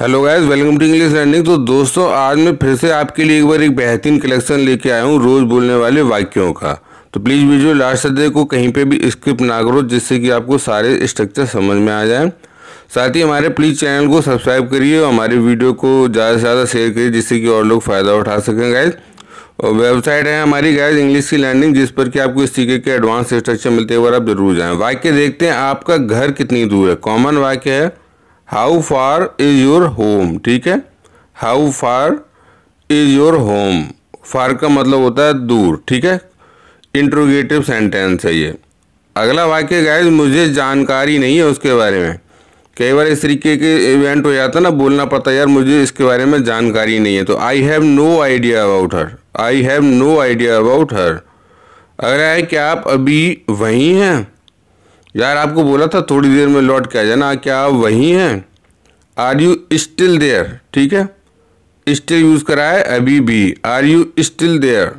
hello guys welcome to English learning तो दोस्तों आज मैं फिर से आपके लिए एक बार एक बेहतरीन कलेक्शन लेके आया हूँ रोज़ बोलने वाले वाक्यों का तो प्लीज़ वीडियो लास्ट तक देखो कहीं पे भी स्किप ना करो जिससे कि आपको सारे स्ट्रक्चर समझ में आ जाए साथ ही हमारे प्लीज़ चैनल को सब्सक्राइब करिए और हमारे वीडियो को ज़्यादा से ज़्यादा शेयर करिए जिससे कि और लोग फ़ायदा उठा सकें गाइज़ वेबसाइट है हमारी गैज इंग्लिश की लैंडिंग जिस पर कि आपको इस तरीके के एडवांस स्ट्रक्चर मिलते हैं और बार आप जरूर जाएं वाक्य देखते हैं आपका घर कितनी दूर है कॉमन वाक्य है how far is your home ठीक है how far is your home far का मतलब होता है दूर ठीक है इंट्रोगेटिव सेंटेंस है ये अगला वाक्य गैज मुझे जानकारी नहीं है उसके बारे में कई बार इस तरीके के इवेंट हो जाता है ना बोलना पड़ता है यार मुझे इसके बारे में जानकारी नहीं है तो I have no idea about her I have no idea about her अगर है क्या आप अभी वहीं हैं यार आपको बोला था थोड़ी देर में लौट के आ जाना क्या आप वहीं हैं आर यू स्टिल देयर ठीक है स्टिल यूज़ करा है अभी भी are you still there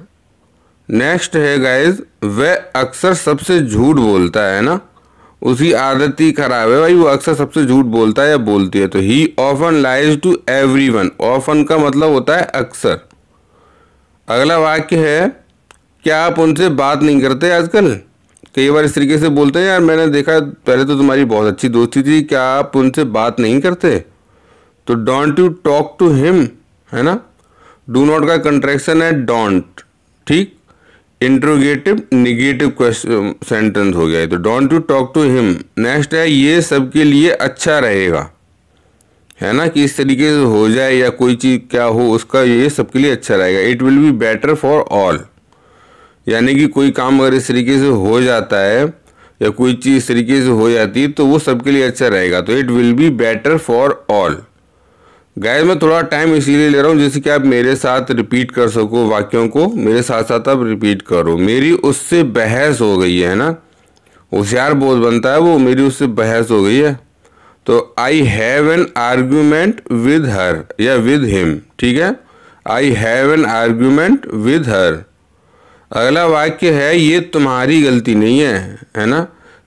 next है गाइज वह अक्सर सबसे झूठ बोलता है ना उसी आदत ही खराब है भाई वो अक्सर सबसे झूठ बोलता है या बोलती है तो he often lies to everyone often का मतलब होता है अक्सर अगला वाक्य है क्या आप उनसे बात नहीं करते आजकल कई बार इस तरीके से बोलते हैं यार मैंने देखा पहले तो तुम्हारी बहुत अच्छी दोस्ती थी क्या आप उनसे बात नहीं करते तो don't you talk to him है ना डू नॉट का कंट्रैक्शन है डोंट ठीक इंट्रोगेटिव निगेटिव क्वेश्चन सेंटेंस हो गया है तो don't you talk to him next है ये सबके लिए अच्छा रहेगा है ना कि इस तरीके से हो जाए या कोई चीज़ क्या हो उसका ये सबके लिए अच्छा रहेगा it will be better for all यानी कि कोई काम अगर इस तरीके से हो जाता है या कोई चीज़ इस तरीके से हो जाती है तो वो सबके लिए अच्छा रहेगा तो it will be better for all guys मैं थोड़ा टाइम इसीलिए ले रहा हूँ जैसे कि आप मेरे साथ रिपीट कर सको वाक्यों को मेरे साथ साथ आप रिपीट करो मेरी उससे बहस हो गई है ना होशियार बोझ बनता है वो मेरी उससे बहस हो गई है तो I have an argument with her या विद हिम ठीक है I have an argument with her अगला वाक्य है ये तुम्हारी गलती नहीं है है ना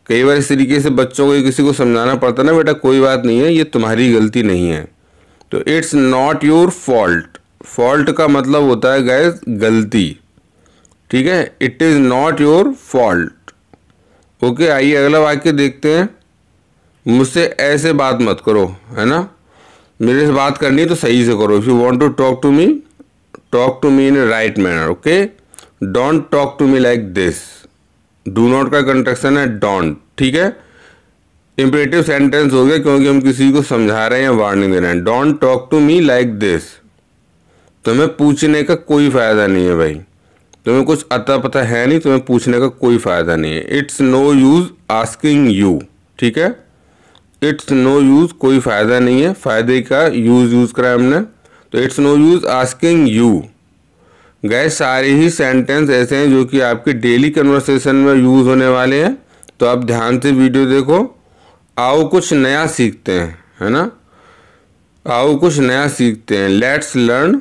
कई बार इस तरीके से बच्चों को किसी को समझाना पड़ता ना बेटा कोई बात नहीं है ये तुम्हारी गलती नहीं है तो it's not your fault fault का मतलब होता है गैस गलती ठीक है it is not your fault okay आइए अगला वाक्य देखते हैं मुझसे ऐसे बात मत करो है ना मेरे से बात करनी है तो सही से करो if you want to talk to me talk to me in right manner okay don't talk to me like this do not का कंट्रक्शन है डोंट ठीक है इम्परेटिव सेंटेंस हो गया क्योंकि हम किसी को समझा रहे हैं या वार्निंग दे रहे हैं don't talk to me like this तुम्हें पूछने का कोई फ़ायदा नहीं है भाई तुम्हें कुछ अता पता है नहीं तुम्हें पूछने का कोई फ़ायदा नहीं है it's no use asking you ठीक है इट्स नो यूज़ कोई फ़ायदा नहीं है फ़ायदे का यूज़ यूज़ करा हमने तो it's no use asking you गए सारे ही सेंटेंस ऐसे हैं जो कि आपके डेली कन्वर्सेशन में यूज़ होने वाले हैं तो आप ध्यान से वीडियो देखो आओ कुछ नया सीखते हैं है ना आओ कुछ नया सीखते हैं लेट्स लर्न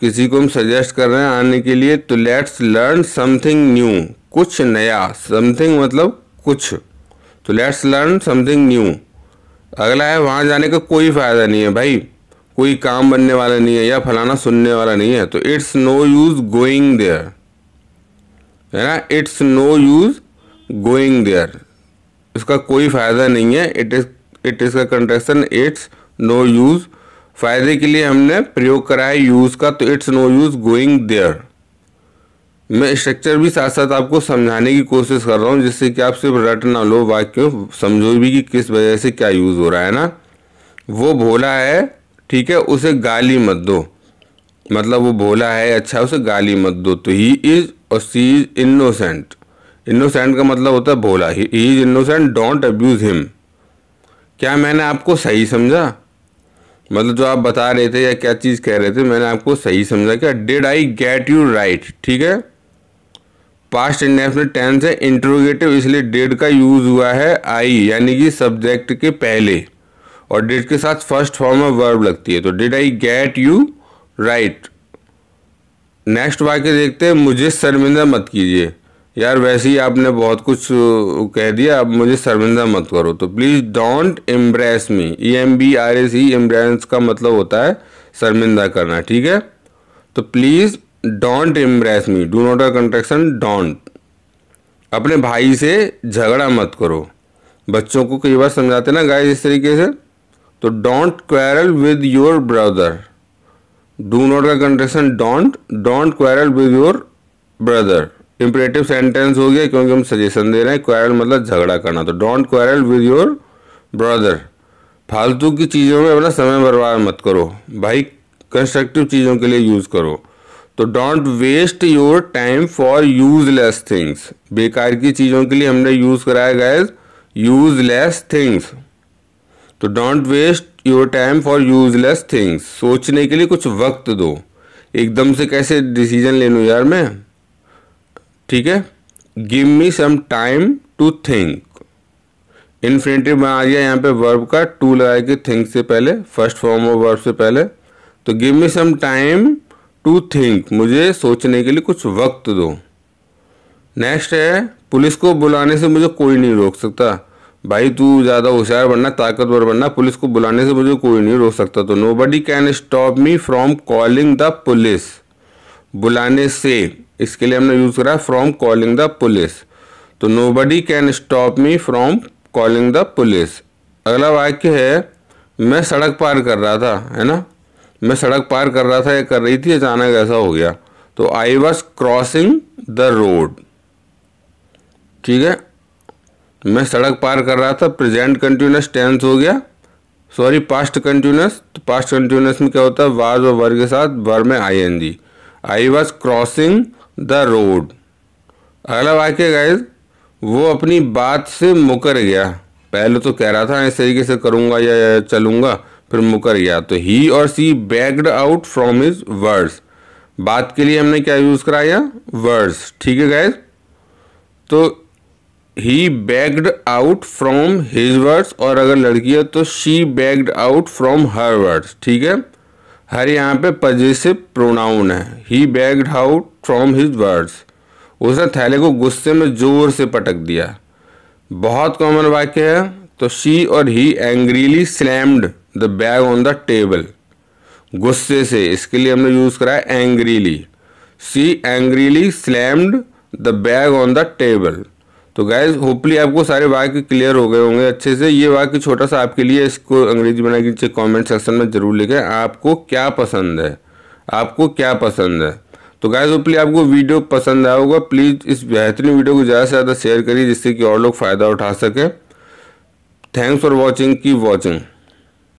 किसी को हम सजेस्ट कर रहे हैं आने के लिए तो लेट्स लर्न समथिंग न्यू कुछ नया समथिंग मतलब कुछ तो लेट्स लर्न समथिंग न्यू अगला है वहाँ जाने का कोई फ़ायदा नहीं है भाई कोई काम बनने वाला नहीं है या फलाना सुनने वाला नहीं है तो it's no use going there है ना it's no use going there इसका कोई फ़ायदा नहीं है इट इज़ इट इज़ का कंट्रेक्शन इट्स नो यूज़ फ़ायदे के लिए हमने प्रयोग करा है यूज़ का तो it's no use going there मैं स्ट्रक्चर भी साथ साथ आपको समझाने की कोशिश कर रहा हूँ जिससे कि आप सिर्फ रट ना लो वाक्य समझो भी कि किस वजह से क्या यूज़ हो रहा है ना वो भोला है ठीक है उसे गाली मत दो मतलब वो भोला है अच्छा उसे गाली मत दो तो ही इज़ और सी इज़ इनोसेंट इनोसेंट का मतलब होता है भोला he is innocent don't abuse him क्या मैंने आपको सही समझा मतलब जो आप बता रहे थे या क्या चीज़ कह रहे थे मैंने आपको सही समझा क्या did I get you right ठीक है पास्ट इंडेफिनिट टेंस है इंट्रोगेटिव इसलिए डेड का यूज हुआ है आई यानी कि सब्जेक्ट के पहले और डेट के साथ फर्स्ट फॉर्म ऑफ वर्ब लगती है तो did I get you right next वाक्य देखते हैं मुझे शर्मिंदा मत कीजिए यार वैसे ही आपने बहुत कुछ कह दिया अब मुझे शर्मिंदा मत करो तो please don't embarrass me E M B R S E embarrass का मतलब होता है शर्मिंदा करना ठीक है तो please don't embarrass me do not are contraction don't अपने भाई से झगड़ा मत करो बच्चों को कई बार समझाते ना गाय इस तरीके से तो don't quarrel with your brother do not का contraction don't don't quarrel with your brother imperative sentence हो गया क्योंकि हम सजेशन दे रहे हैं क्वैरल मतलब झगड़ा करना तो don't quarrel with your brother फालतू की चीज़ों में अपना समय बर्बाद मत करो भाई कंस्ट्रक्टिव चीज़ों के लिए यूज़ करो तो don't waste your time for useless things बेकार की चीज़ों के लिए हमने यूज़ कराया गैस यूजलेस थिंग्स तो don't waste your time for useless things सोचने के लिए कुछ वक्त दो एकदम से कैसे डिसीजन ले लूँ यार मैं ठीक है give me some time to think infinitive में आ गया यहाँ पे वर्ब का टू लगा के थिंक से पहले फर्स्ट फॉर्म ऑफ वर्ब से पहले तो give me some time to think मुझे सोचने के लिए कुछ वक्त दो नेक्स्ट है पुलिस को बुलाने से मुझे कोई नहीं रोक सकता भाई तू ज़्यादा होशियार बनना ताकतवर बनना पुलिस को बुलाने से मुझे कोई नहीं रोक सकता तो nobody can stop me from calling the police बुलाने से इसके लिए हमने यूज़ करा फ्रॉम कॉलिंग द पुलिस तो nobody can stop me from calling the police अगला वाक्य है मैं सड़क पार कर रहा था है ना मैं सड़क पार कर रहा था या कर रही थी अचानक ऐसा हो गया तो I was crossing the road ठीक है मैं सड़क पार कर रहा था प्रेजेंट कंटिन्यूस टेंस हो गया सॉरी पास्ट कंटिन्यूस तो पास्ट कंटिन्यूस में क्या होता है वाज और वर के साथ वर में I N G I was crossing the road अगला वाक्य गाइज वो अपनी बात से मुकर गया पहले तो कह रहा था इस तरीके से करूँगा या, या चलूँगा फिर मुकर गया तो ही और she backed out from his words बात के लिए हमने क्या यूज़ कराया वर्ड्स ठीक है गैस तो he backed out from his words और अगर लड़की है तो she backed out from her words ठीक है हर यहाँ पे पजेसिव प्रोनाउन है he backed out from his words उसने थैले को गुस्से में जोर से पटक दिया बहुत कॉमन वाक्य है तो शी और he angrily slammed the bag on the table गुस्से से इसके लिए हमने यूज़ करा है angrily she angrily slammed the bag on the table तो गैज होपली आपको सारे वाक्य क्लियर हो गए होंगे अच्छे से ये वाक्य छोटा सा आपके लिए इसको अंग्रेजी बना के कॉमेंट सेक्शन में ज़रूर लिखें आपको क्या पसंद है आपको क्या पसंद है तो गैज होपली आपको वीडियो पसंद आया होगा प्लीज़ इस बेहतरीन वीडियो को ज़्यादा से ज़्यादा शेयर करिए जिससे कि और लोग फ़ायदा उठा सकें थैंक्स फॉर वॉचिंग की वॉचिंग